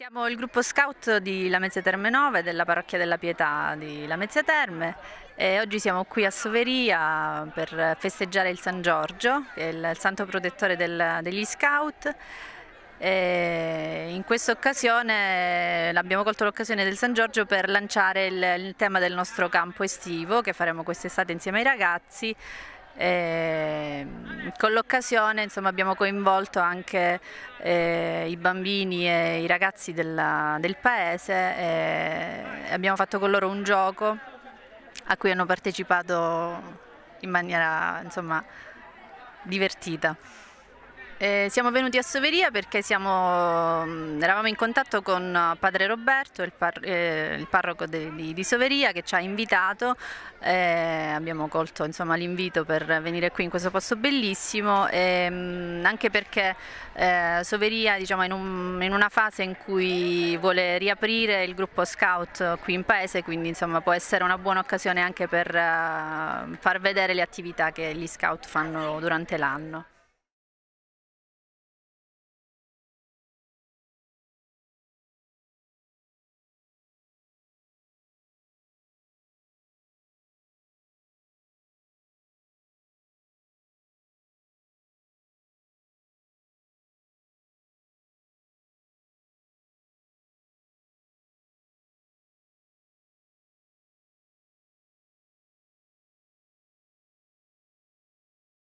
Siamo il gruppo scout di Lamezia Terme 9 della parrocchia della Pietà di Lamezia Terme e oggi siamo qui a Soveria per festeggiare il San Giorgio, il santo protettore del, degli scout. E in questa occasione abbiamo colto l'occasione del San Giorgio per lanciare il, il tema del nostro campo estivo che faremo quest'estate insieme ai ragazzi e, ehm, con l'occasione insomma, abbiamo coinvolto anche eh, i bambini e i ragazzi della, del paese e eh, abbiamo fatto con loro un gioco a cui hanno partecipato in maniera insomma, divertita. Eh, siamo venuti a Soveria perché siamo, mm, eravamo in contatto con uh, padre Roberto, il, par, eh, il parroco de, di, di, Soveria, che ci ha invitato. Eh, abbiamo colto l'invito per venire qui in questo posto bellissimo, ehm, anche perché eh, Soveria diciamo, è in, un, in, una fase in cui vuole riaprire il gruppo scout qui in paese, quindi insomma, può essere una buona occasione anche per uh, far vedere le attività che gli scout fanno durante l'anno.